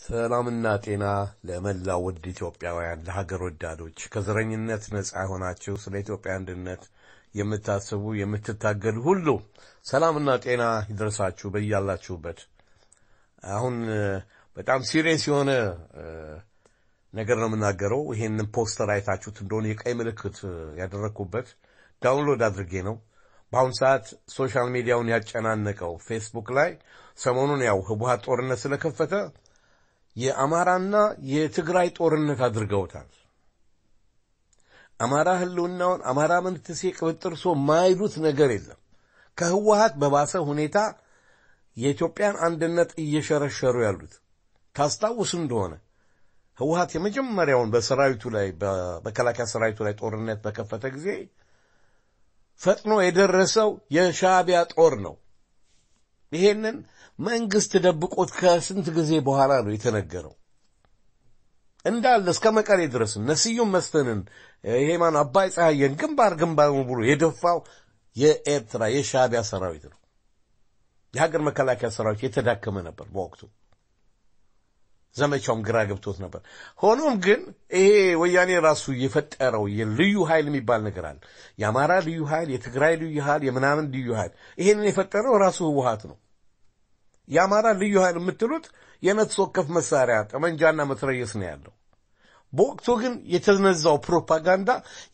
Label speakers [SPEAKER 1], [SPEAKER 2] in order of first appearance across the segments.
[SPEAKER 1] ሰላምና ጤና ለመላው ውድ ኢትዮጵያውያን፣ ለሀገር ወዳዶች ከዘረኝነት ነጻ የሆናችሁ ስለ ኢትዮጵያ አንድነት የምታስቡ የምትታገሉ ሁሉ ሰላምና ጤና ይደርሳችሁ በያላችሁበት። አሁን በጣም ሲሪየስ የሆነ ነገር ነው የምናገረው። ይሄንን ፖስተር አይታችሁት እንደሆነ የቀይ ምልክት ያደረግኩበት ዳውንሎድ አድርጌ ነው። በአሁኑ ሰዓት ሶሻል ሚዲያውን ያጨናነቀው ፌስቡክ ላይ ሰሞኑን ያው ህወሓት ጦርነት ስለከፈተ የአማራና የትግራይ ጦርነት አድርገውታል። አማራ ህልውናውን አማራ መንትሴ ሶ ማይሉት ነገር የለም። ከህወሀት በባሰ ሁኔታ የኢትዮጵያን አንድነት እየሸረሸሩ ያሉት ታስታውስ እንደሆነ ህወሀት የመጀመሪያውን በሰራዊቱ ላይ በመከላከያ ሰራዊቱ ላይ ጦርነት በከፈተ ጊዜ ፈጥኖ የደረሰው የሻቢያ ጦር ነው። ይሄንን መንግስት ደብቆት ከስንት ጊዜ በኋላ ነው የተነገረው። እንዳለ እስከ መቀሌ ድረስ ነስዩም መስተንን ይሄ ማን አባይ ፀሐየን ግንባር ግንባር ብሎ የደፋው የኤርትራ የሻቢያ ሰራዊት ነው። የሀገር መከላከያ ሰራዊት የተዳከመ ነበር በወቅቱ። ዘመቻውም ግራ ገብቶት ነበር። ሆኖም ግን ይሄ ወያኔ ራሱ የፈጠረው ልዩ ኃይል የሚባል ነገር አለ። የአማራ ልዩ ኃይል፣ የትግራይ ልዩ ኃይል፣ የምናምን ልዩ ኃይል። ይሄንን የፈጠረው ራሱ ህወሀት ነው። የአማራ ልዩ ኃይል የምትሉት የነፍስ ወከፍ መሳሪያ ጠመንጃና መትረየስ ነው ያለው። በወቅቱ ግን የተነዛው ፕሮፓጋንዳ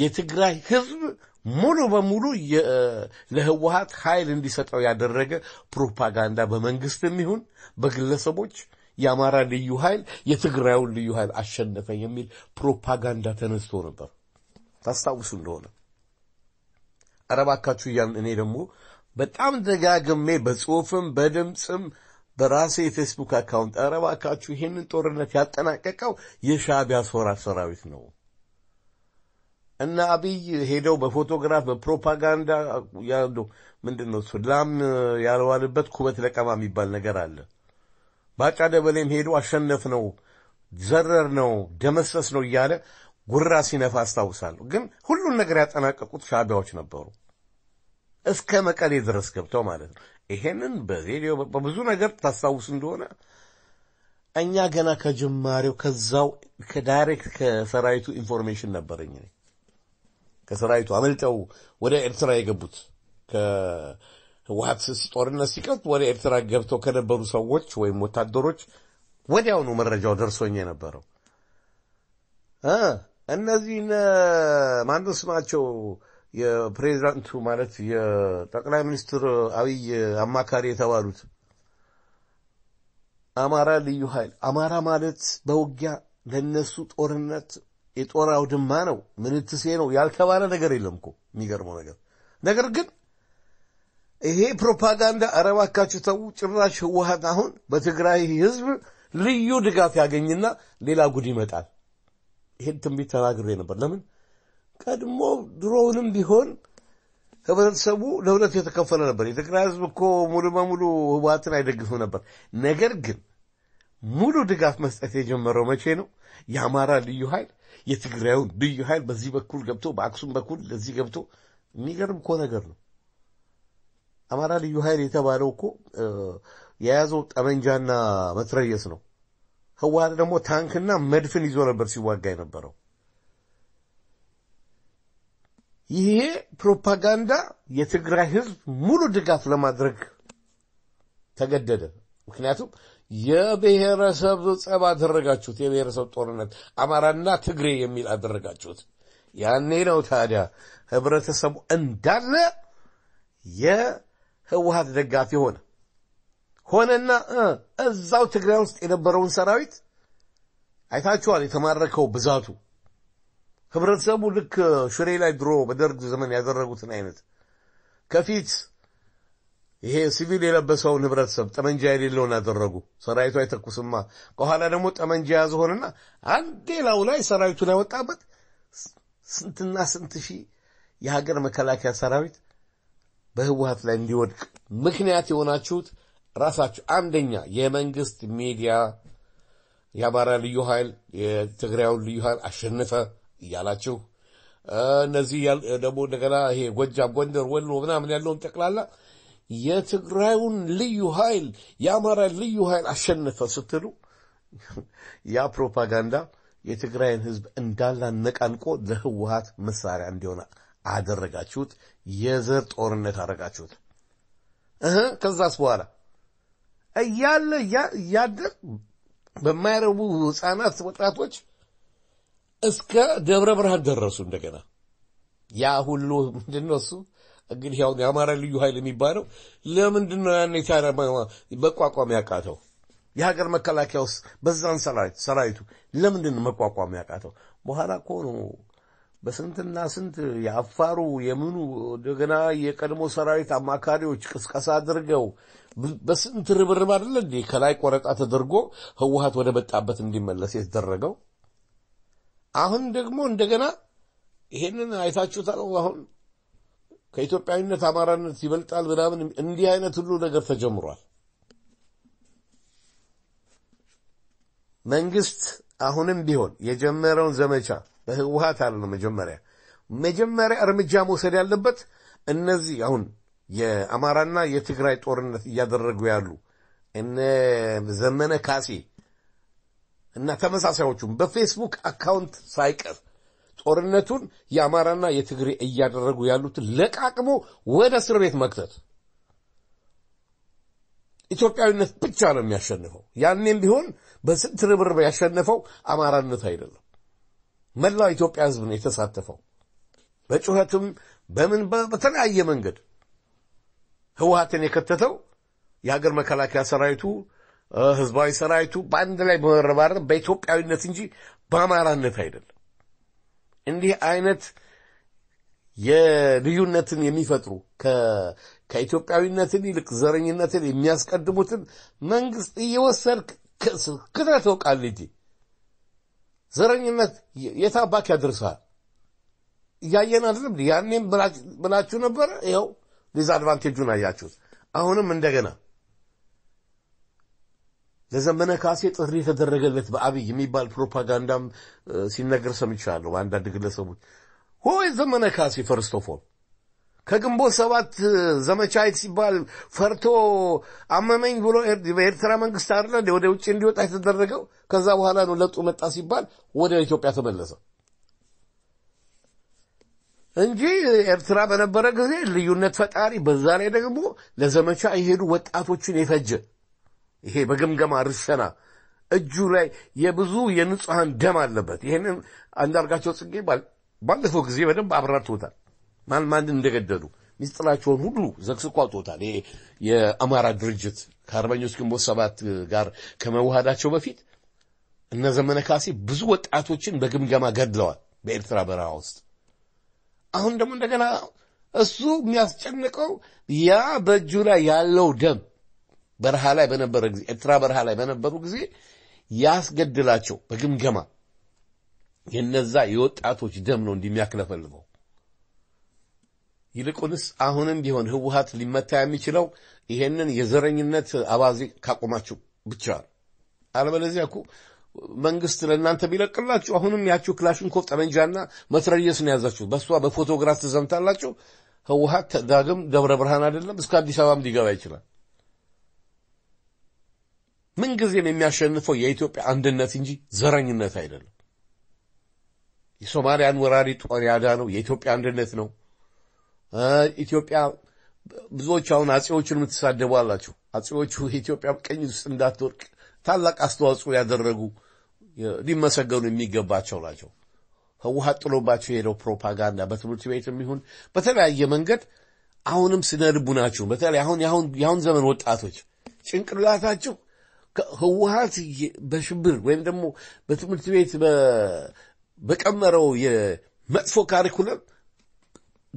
[SPEAKER 1] የትግራይ ህዝብ ሙሉ በሙሉ ለህወሀት ኃይል እንዲሰጠው ያደረገ ፕሮፓጋንዳ በመንግስትም ይሁን በግለሰቦች የአማራ ልዩ ኃይል የትግራዩን ልዩ ኃይል አሸነፈ የሚል ፕሮፓጋንዳ ተነስቶ ነበር። ታስታውሱ እንደሆነ አረባካችሁ እያን እኔ ደግሞ በጣም ደጋግሜ በጽሁፍም በድምፅም በራሴ የፌስቡክ አካውንት አረባካችሁ ይህንን ጦርነት ያጠናቀቀው የሻቢያ ሶራ ሰራዊት ነው እና አብይ ሄደው በፎቶግራፍ በፕሮፓጋንዳ ምንድን ነው ላም ያልዋልበት ኩበት ለቀማ የሚባል ነገር አለ። በአጫደ በሌም ሄዶ አሸነፍ ነው ዘረር ነው ደመሰስ ነው እያለ ጉራ ሲነፋ አስታውሳለሁ። ግን ሁሉን ነገር ያጠናቀቁት ሻቢያዎች ነበሩ፣ እስከ መቀሌ ድረስ ገብተው ማለት ነው። ይሄንን በሬዲዮ በብዙ ነገር ታስታውስ እንደሆነ እኛ ገና ከጅማሬው ከዛው ከዳይሬክት ከሰራዊቱ ኢንፎርሜሽን ነበረኝ። ከሰራዊቱ አመልጠው ወደ ኤርትራ የገቡት ህወሀት ጦርነት ሲቀጥ ወደ ኤርትራ ገብተው ከነበሩ ሰዎች ወይም ወታደሮች ወዲያውኑ መረጃው ደርሶኝ የነበረው እነዚህ ማን ስማቸው የፕሬዚዳንቱ ማለት የጠቅላይ ሚኒስትር አብይ አማካሪ የተባሉት አማራ ልዩ ኃይል አማራ ማለት በውጊያ ለነሱ ጦርነት የጦር አውድማ ነው። ምንትሴ ነው ያልተባለ ነገር የለም እኮ የሚገርመው ነገር ነገር ግን ይሄ ፕሮፓጋንዳ አረባካችሁ ተው። ጭራሽ ህወሀት አሁን በትግራይ ህዝብ ልዩ ድጋፍ ያገኝና ሌላ ጉድ ይመጣል። ይሄን ትንቢት ተናግሬ ነበር። ለምን ቀድሞ ድሮውንም ቢሆን ህብረተሰቡ ለሁለት የተከፈለ ነበር። የትግራይ ህዝብ እኮ ሙሉ በሙሉ ህወሀትን አይደግፍም ነበር። ነገር ግን ሙሉ ድጋፍ መስጠት የጀመረው መቼ ነው? የአማራ ልዩ ኃይል የትግራዩን ልዩ ኃይል በዚህ በኩል ገብቶ በአክሱም በኩል ለዚህ ገብቶ የሚገርም እኮ ነገር ነው። አማራ ልዩ ኃይል የተባለው እኮ የያዘው ጠመንጃና መትረየስ ነው። ህወሓት ደግሞ ታንክና መድፍን ይዞ ነበር ሲዋጋ የነበረው። ይሄ ፕሮፓጋንዳ የትግራይ ህዝብ ሙሉ ድጋፍ ለማድረግ ተገደደ። ምክንያቱም የብሔረሰብ ጸብ አደረጋችሁት። የብሔረሰብ ጦርነት አማራና ትግሬ የሚል አደረጋችሁት። ያኔ ነው ታዲያ ህብረተሰቡ እንዳለ ህወሀት ደጋፊ ሆነ። ሆነና እዛው ትግራይ ውስጥ የነበረውን ሰራዊት አይታችኋል። የተማረከው ብዛቱ ህብረተሰቡ ልክ ሽሬ ላይ ድሮ በደርግ ዘመን ያደረጉትን አይነት ከፊት ይሄ ሲቪል የለበሰውን ህብረተሰብ ጠመንጃ የሌለውን አደረጉ። ሰራዊቱ አይተኩስማ። ከኋላ ደግሞ ጠመንጃ የያዘ ሆነና አንዴ ላዩ ላይ ሰራዊቱን ያወጣበት ስንትና ስንት ሺህ የሀገር መከላከያ ሰራዊት በህወሀት ላይ እንዲወድቅ ምክንያት የሆናችሁት ራሳችሁ አንደኛ የመንግስት ሚዲያ የአማራ ልዩ ኃይል የትግራዩን ልዩ ኃይል አሸነፈ እያላችሁ እነዚህ ደግሞ እንደገና ይሄ ጎጃም፣ ጎንደር፣ ወሎ ምናምን ያለውን ጠቅላላ የትግራዩን ልዩ ኃይል የአማራ ልዩ ኃይል አሸነፈ ስትሉ ያ ፕሮፓጋንዳ የትግራይን ህዝብ እንዳላነቃንቆ ለህወሀት መሳሪያ እንዲሆናል አደረጋችሁት። የዘር ጦርነት አደረጋችሁት እህ ከዛስ በኋላ እያለ እያደር በማይረቡ ህፃናት፣ ወጣቶች እስከ ደብረ ብርሃን ደረሱ። እንደገና ያ ሁሉ ምንድን ነው እሱ እንግዲህ ያው የአማራ ልዩ ኃይል የሚባለው ለምንድን ነው ያን መቋቋም ያቃተው? የሀገር መከላከያ ውስጥ በዛን ሰራዊቱ ለምንድን ነው መቋቋም ያቃተው? በኋላ እኮ ነው በስንትና ስንት የአፋሩ የምኑ እንደገና የቀድሞ ሰራዊት አማካሪዎች ቅስቀሳ አድርገው በስንት ርብርብ አይደለ እንዴ ከላይ ቆረጣ ተደርጎ ህወሀት ወደ መጣበት እንዲመለስ የተደረገው። አሁን ደግሞ እንደገና ይሄንን አይታችሁታል። አሁን ከኢትዮጵያዊነት አማራነት ይበልጣል ምናምን እንዲህ አይነት ሁሉ ነገር ተጀምሯል። መንግስት አሁንም ቢሆን የጀመረውን ዘመቻ በህወሀት አለ መጀመሪያ መጀመሪያ እርምጃ መውሰድ ያለበት እነዚህ አሁን የአማራና የትግራይ ጦርነት እያደረጉ ያሉ እነ ዘመነ ካሴ እና ተመሳሳዮቹም በፌስቡክ አካውንት ሳይቀር ጦርነቱን የአማራና የትግሬ እያደረጉ ያሉትን ለቃቅሞ ወደ እስር ቤት መክተት። ኢትዮጵያዊነት ብቻ ነው የሚያሸንፈው። ያኔም ቢሆን በስንት ርብርብ ያሸነፈው አማራነት አይደለም። መላው ኢትዮጵያ ህዝብ ነው የተሳተፈው። በጩኸትም በምን በተለያየ መንገድ ህወሀትን የከተተው የሀገር መከላከያ ሰራዊቱ፣ ህዝባዊ ሰራዊቱ በአንድ ላይ በመረባረብ በኢትዮጵያዊነት እንጂ በአማራነት አይደለም። እንዲህ አይነት የልዩነትን የሚፈጥሩ ከኢትዮጵያዊነትን ይልቅ ዘረኝነትን የሚያስቀድሙትን መንግስት እየወሰድክ ክተተው ቃል ዘረኝነት የት አባክ ያደርሳል? እያየን አይደለም። ያኔም ብላችሁ ነበረ። ይኸው ዲዝ አድቫንቴጁን አያችሁት። አሁንም እንደገና ለዘመነ ካሴ ጥሪ የተደረገለት በአብይ የሚባል ፕሮፓጋንዳም ሲነገር ሰምቻለሁ በአንዳንድ ግለሰቦች። ሆይ ዘመነ ካሴ ፈርስቶፎል ከግንቦት ሰባት ዘመቻ ሲባል ፈርቶ አመመኝ ብሎ በኤርትራ መንግስት አለ ወደ ውጭ እንዲወጣ የተደረገው። ከዛ በኋላ ነው ለጡ መጣ ሲባል ወደ ኢትዮጵያ ተመለሰ እንጂ ኤርትራ በነበረ ጊዜ ልዩነት ፈጣሪ፣ በዛ ላይ ደግሞ ለዘመቻ የሄዱ ወጣቶችን የፈጀ ይሄ በግምገማ ርሸና እጁ ላይ የብዙ የንጹሐን ደም አለበት። ይህንን አንዳርጋቸው ጽጌ ባለፈው ጊዜ በደንብ አብራርቶታል። ማን ማን እንደገደሉ ሚስጥራቸውን ሁሉ ዘግዝቆ አውጥቶታል። ይሄ የአማራ ድርጅት ከአርበኞች ግንቦት ሰባት ጋር ከመዋሃዳቸው በፊት እነ ዘመነ ካሴ ብዙ ወጣቶችን በግምገማ ገድለዋል በኤርትራ በረሃ ውስጥ። አሁን ደግሞ እንደገና እሱ የሚያስጨንቀው ያ በእጁ ላይ ያለው ደም በረሃ ላይ በነበረ ጊዜ ኤርትራ በረሃ ላይ በነበሩ ጊዜ ያስገድላቸው በግምገማ የነዛ የወጣቶች ደም ነው እንዲህ ይልቁንስ አሁንም ቢሆን ህወሀት ሊመታ የሚችለው ይሄንን የዘረኝነት አባዜ ካቆማችሁ ብቻ። አለበለዚያ እኮ መንግስት ለእናንተ ቢለቅላችሁ አሁንም ያችሁ ክላሽንኮቭ ጠመንጃና መትረየስ ነው ያዛችሁ። በእሷ በፎቶግራፍ ትዘምታላችሁ። ህወሀት ዳግም ደብረ ብርሃን አይደለም እስከ አዲስ አበባም ሊገባ ይችላል። ምንጊዜም የሚያሸንፈው የኢትዮጵያ አንድነት እንጂ ዘረኝነት አይደለም። የሶማሊያን ወራሪ ጦር ያዳነው የኢትዮጵያ አንድነት ነው። ኢትዮጵያ ብዙዎች አሁን አጼዎቹን የምትሳደቡ አላቸው። አጼዎቹ ኢትዮጵያ ቀኝ ውስጥ እንዳትወድቅ ታላቅ አስተዋጽኦ ያደረጉ ሊመሰገኑ የሚገባቸው ናቸው። ህወሀት ጥሎባቸው የሄደው ፕሮፓጋንዳ በትምህርት ቤት የሚሆን በተለያየ መንገድ አሁንም ስነልቡ ልቡናችሁ በተለይ አሁን ዘመን ወጣቶች ጭንቅላታችሁ ህወሀት በሽብር ወይም ደግሞ በትምህርት ቤት በቀመረው የመጥፎ ካሪኩለም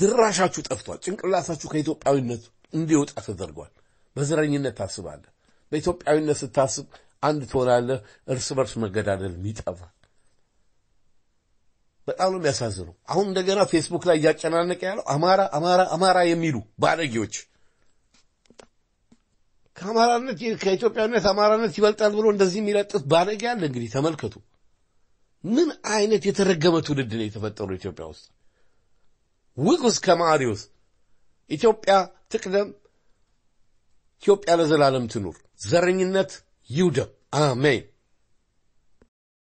[SPEAKER 1] ድራሻችሁ ጠፍቷል። ጭንቅላታችሁ ከኢትዮጵያዊነት እንዲወጣ ተደርጓል። በዘረኝነት ታስባለህ። በኢትዮጵያዊነት ስታስብ አንድ ትሆናለህ። እርስ በርስ መገዳደል ይጠፋል። በጣም ነው የሚያሳዝነው። አሁን እንደገና ፌስቡክ ላይ እያጨናነቀ ያለው አማራ አማራ አማራ የሚሉ ባለጌዎች ከአማራነት ከኢትዮጵያዊነት አማራነት ይበልጣል ብሎ እንደዚህ የሚለጥፍ ባለጌ አለ። እንግዲህ ተመልከቱ፣ ምን አይነት የተረገመ ትውልድ ነው የተፈጠሩ ኢትዮጵያ ውስጥ። ውቅስ ከማሪዎስ ኢትዮጵያ ትቅደም፣ ኢትዮጵያ ለዘላለም ትኑር፣ ዘረኝነት ይውደም። አሜን።